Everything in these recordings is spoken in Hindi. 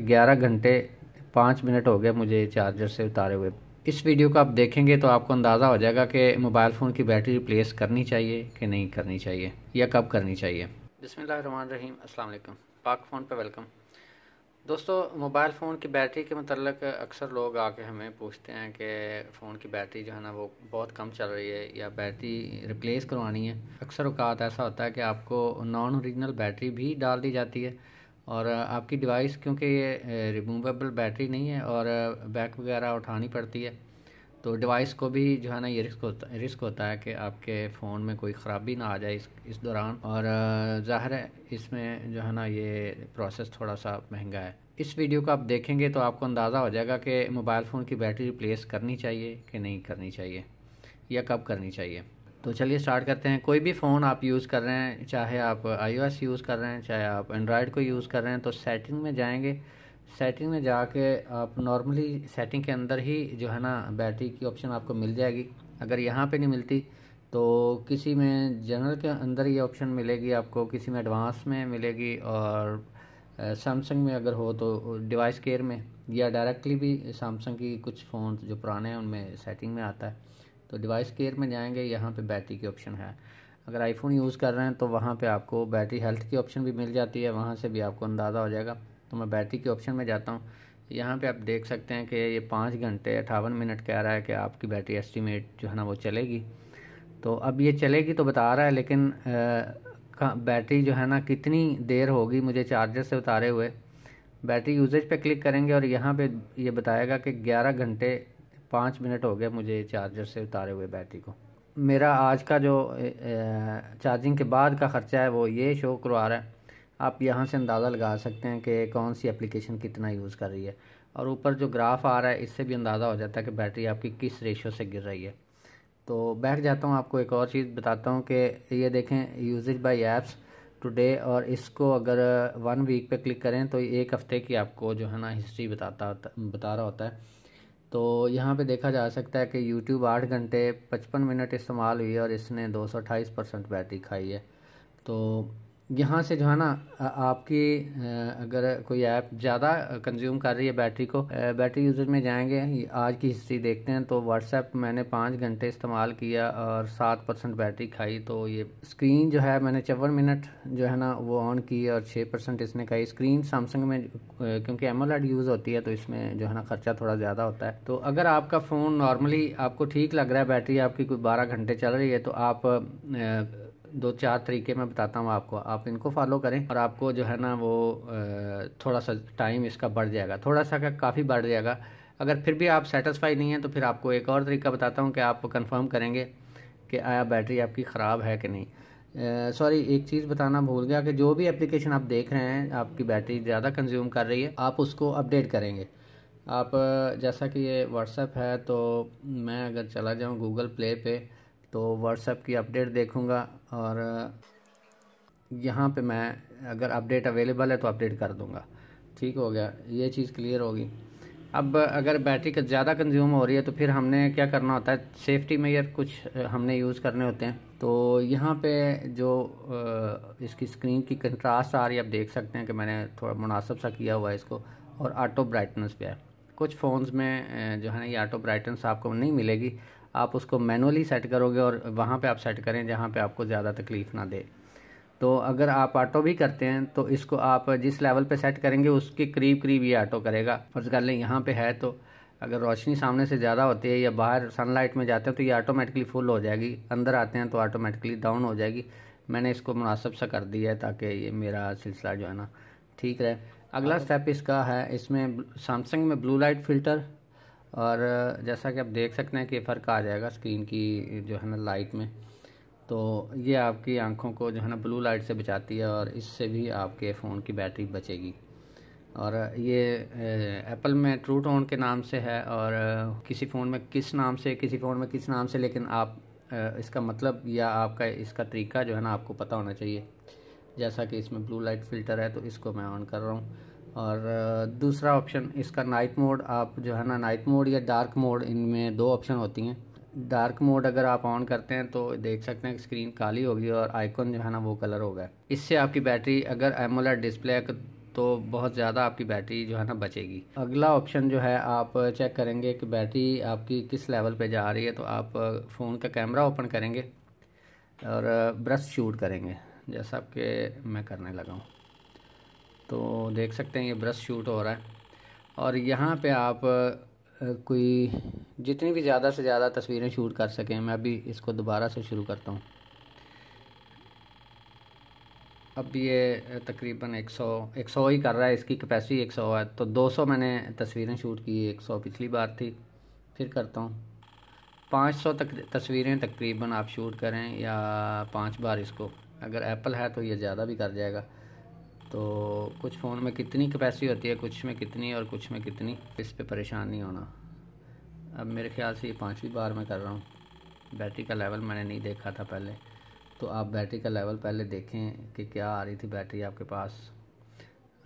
ग्यारह घंटे पाँच मिनट हो गए मुझे चार्जर से उतारे हुए इस वीडियो को आप देखेंगे तो आपको अंदाज़ा हो जाएगा कि मोबाइल फ़ोन की बैटरी रिप्लेस करनी चाहिए कि नहीं करनी चाहिए या कब करनी चाहिए बसमान रहीम पाक फ़ोन पर वेलकम दोस्तों मोबाइल फ़ोन की बैटरी के मतलब अक्सर लोग आके हमें पूछते हैं कि फ़ोन की बैटरी जो है ना वो बहुत कम चल रही है या बैटरी रिप्लेस करवानी है अक्सर अवकात ऐसा होता है कि आपको नॉन औरिजिनल बैटरी भी डाल दी जाती है और आपकी डिवाइस क्योंकि ये रिमूवेबल बैटरी नहीं है और बैक वगैरह उठानी पड़ती है तो डिवाइस को भी जो है ना ये रिस्क होता रिस्क होता है कि आपके फ़ोन में कोई ख़राबी ना आ जाए इस इस दौरान और ज़ाहिर है इसमें जो है ना ये प्रोसेस थोड़ा सा महंगा है इस वीडियो को आप देखेंगे तो आपको अंदाज़ा हो जाएगा कि मोबाइल फ़ोन की बैटरी रिप्लेस करनी चाहिए कि नहीं करनी चाहिए या कब करनी चाहिए तो चलिए स्टार्ट करते हैं कोई भी फ़ोन आप यूज़ कर रहे हैं चाहे आप आईओएस यूज़ कर रहे हैं चाहे आप एंड्रॉयड को यूज़ कर रहे हैं तो सेटिंग में जाएंगे सेटिंग में जाके आप नॉर्मली सेटिंग के अंदर ही जो है ना बैटरी की ऑप्शन आपको मिल जाएगी अगर यहाँ पे नहीं मिलती तो किसी में जनरल के अंदर ये ऑप्शन मिलेगी आपको किसी में एडवांस में मिलेगी और सैमसंग में अगर हो तो डिवाइस केयर में या डायरेक्टली भी सैमसंग की कुछ फ़ोन जो पुराने हैं उनमें सेटिंग में आता है तो डिवाइस केयर में जाएंगे यहाँ पे बैटरी के ऑप्शन है अगर आईफोन यूज़ कर रहे हैं तो वहाँ पे आपको बैटरी हेल्थ की ऑप्शन भी मिल जाती है वहाँ से भी आपको अंदाज़ा हो जाएगा तो मैं बैटरी के ऑप्शन में जाता हूँ यहाँ पर आप देख सकते हैं कि ये पाँच घंटे अठावन मिनट कह रहा है कि आपकी बैटरी एस्टिमेट जो है ना वो चलेगी तो अब ये चलेगी तो बता रहा है लेकिन बैटरी जो है ना कितनी देर होगी मुझे चार्जर से उतारे हुए बैटरी यूजेज पे क्लिक करेंगे और यहाँ पे ये यह बताएगा कि 11 घंटे पाँच मिनट हो गए मुझे चार्जर से उतारे हुए बैटरी को मेरा आज का जो चार्जिंग के बाद का ख़र्चा है वो ये शो करवा रहा है आप यहाँ से अंदाज़ा लगा सकते हैं कि कौन सी एप्लीकेशन कितना यूज़ कर रही है और ऊपर जो ग्राफ आ रहा है इससे भी अंदाज़ा हो जाता है कि बैटरी आपकी किस रेशो से गिर रही है तो बैठ जाता हूँ आपको एक और चीज़ बताता हूँ कि ये देखें यूजेज बाई ऐप्स टुडे और इसको अगर वन वीक पे क्लिक करें तो एक हफ़्ते की आपको जो है ना हिस्ट्री बताता बता रहा होता है तो यहाँ पे देखा जा सकता है कि यूट्यूब आठ घंटे पचपन मिनट इस्तेमाल हुई है और इसने दो सौ अट्ठाईस परसेंट बैटरी खाई है तो यहाँ से जो है ना आपकी अगर कोई ऐप ज़्यादा कंज्यूम कर रही है बैटरी को बैटरी यूज़र में जाएंगे आज की हिस्ट्री देखते हैं तो व्हाट्सएप मैंने पाँच घंटे इस्तेमाल किया और सात परसेंट बैटरी खाई तो ये स्क्रीन जो है मैंने चौवन मिनट जो है ना वो ऑन की और छः परसेंट इसने खाई स्क्रीन सैमसंग में क्योंकि एमोलेड यूज़ होती है तो इसमें जो है ना ख़र्चा थोड़ा ज़्यादा होता है तो अगर आपका फ़ोन नॉर्मली आपको ठीक लग रहा है बैटरी आपकी कोई बारह घंटे चल रही है तो आप दो चार तरीके मैं बताता हूँ आपको आप इनको फॉलो करें और आपको जो है ना वो थोड़ा सा टाइम इसका बढ़ जाएगा थोड़ा सा का काफ़ी बढ़ जाएगा अगर फिर भी आप सेटिस्फाई नहीं हैं तो फिर आपको एक और तरीका बताता हूँ कि आप कन्फर्म करेंगे कि आया बैटरी आपकी ख़राब है कि नहीं सॉरी एक चीज़ बताना भूल गया कि जो भी एप्लीकेशन आप देख रहे हैं आपकी बैटरी ज़्यादा कंज्यूम कर रही है आप उसको अपडेट करेंगे आप जैसा कि ये व्हाट्सएप है तो मैं अगर चला जाऊँ गूगल प्ले पे तो व्हाट्सएप की अपडेट देखूँगा और यहाँ पे मैं अगर अपडेट अवेलेबल है तो अपडेट कर दूँगा ठीक हो गया ये चीज़ क्लियर होगी अब अगर बैटरी का ज़्यादा कंज्यूम हो रही है तो फिर हमने क्या करना होता है सेफ्टी मेयर कुछ हमने यूज़ करने होते हैं तो यहाँ पे जो इसकी स्क्रीन की कंट्रास्ट आ रही है आप देख सकते हैं कि मैंने थोड़ा मुनासब सा किया हुआ है इसको और ऑटो ब्राइटनेस पे है कुछ फ़ोन्स में जो है ना ये ऑटो ब्राइटनेस आपको नहीं मिलेगी आप उसको मैनुअली सेट करोगे और वहाँ पे आप सेट करें जहाँ पे आपको ज़्यादा तकलीफ़ ना दे तो अगर आप ऑटो भी करते हैं तो इसको आप जिस लेवल पे सेट करेंगे उसके करीब करीब ये ऑटो करेगा फर्ज कर लें यहाँ पे है तो अगर रोशनी सामने से ज़्यादा होती है या बाहर सनलाइट में जाते हैं तो ये ऑटोमेटिकली फुल हो जाएगी अंदर आते हैं तो ऑटोमेटिकली डाउन हो जाएगी मैंने इसको मुनासब सा कर दिया है ताकि ये मेरा सिलसिला जो है ना ठीक रहे अगला हाँ। स्टेप इसका है इसमें सैमसंग में ब्लू लाइट फ़िल्टर और जैसा कि आप देख सकते हैं कि फ़र्क आ जाएगा स्क्रीन की जो है ना लाइट में तो ये आपकी आंखों को जो है ना ब्लू लाइट से बचाती है और इससे भी आपके फ़ोन की बैटरी बचेगी और ये एप्पल में ट्रू टोन के नाम से है और किसी फ़ोन में किस नाम से किसी फ़ोन में किस नाम से लेकिन आप इसका मतलब या आपका इसका तरीका जो है ना आपको पता होना चाहिए जैसा कि इसमें ब्लू लाइट फ़िल्टर है तो इसको मैं ऑन कर रहा हूँ और दूसरा ऑप्शन इसका नाइट मोड आप जो है ना नाइट मोड या डार्क मोड इनमें दो ऑप्शन होती हैं डार्क मोड अगर आप ऑन करते हैं तो देख सकते हैं स्क्रीन काली होगी और आइकॉन जो है ना वो कलर होगा इससे आपकी बैटरी अगर एमोलर डिस्प्ले तो बहुत ज़्यादा आपकी बैटरी जो है ना बचेगी अगला ऑप्शन जो है आप चेक करेंगे कि बैटरी आपकी किस लेवल पे जा रही है तो आप फ़ोन का कैमरा ओपन करेंगे और ब्रश शूट करेंगे जैसा आपके मैं करने लगा हूँ तो देख सकते हैं ये ब्रश शूट हो रहा है और यहाँ पे आप कोई जितनी भी ज़्यादा से ज़्यादा तस्वीरें शूट कर सकें मैं अभी इसको दोबारा से शुरू करता हूँ अब ये तकरीबन 100 100 ही कर रहा है इसकी कैपेसिटी 100 है तो 200 मैंने तस्वीरें शूट की 100 पिछली बार थी फिर करता हूँ 500 तक तस्वीरें तकरीबन आप शूट करें या पाँच बार इसको अगर एप्पल है तो ये ज़्यादा भी कर जाएगा तो कुछ फ़ोन में कितनी कैपेसिटी होती है कुछ में कितनी और कुछ में कितनी इस पे परेशान नहीं होना अब मेरे ख्याल से ये पाँचवीं बार मैं कर रहा हूँ बैटरी का लेवल मैंने नहीं देखा था पहले तो आप बैटरी का लेवल पहले देखें कि क्या आ रही थी बैटरी आपके पास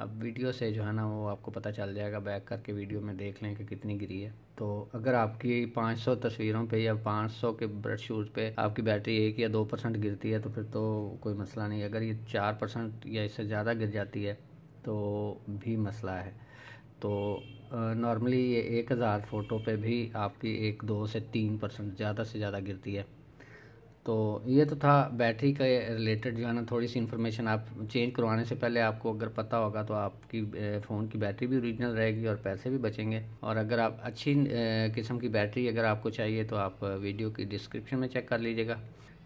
अब वीडियो से जो है ना वो आपको पता चल जाएगा बैक करके वीडियो में देख लें कि कितनी गिरी है तो अगर आपकी 500 तस्वीरों पे या 500 के ब्रश शूज़ पे आपकी बैटरी एक या दो परसेंट गिरती है तो फिर तो कोई मसला नहीं अगर ये चार परसेंट या इससे ज़्यादा गिर जाती है तो भी मसला है तो नॉर्मली ये एक हज़ार फ़ोटो पर भी आपकी एक दो से तीन परसेंट ज़्यादा से ज़्यादा गिरती है तो ये तो था बैटरी का रिलेटेड जो है ना थोड़ी सी इन्फॉर्मेशन आप चेंज करवाने से पहले आपको अगर पता होगा तो आपकी फ़ोन की बैटरी भी ओरिजिनल रहेगी और पैसे भी बचेंगे और अगर आप अच्छी किस्म की बैटरी अगर आपको चाहिए तो आप वीडियो की डिस्क्रिप्शन में चेक कर लीजिएगा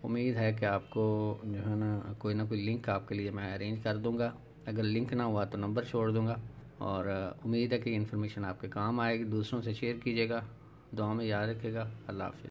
उम्मीद है कि आपको जो है ना कोई ना कोई लिंक आपके लिए मैं अरेंज कर दूँगा अगर लिंक ना हुआ तो नंबर छोड़ दूँगा और उम्मीद है कि इन्फॉर्मेशन आपके काम आएगी दूसरों से शेयर कीजिएगा दुआ में याद रखेगा अल्लाह हाफि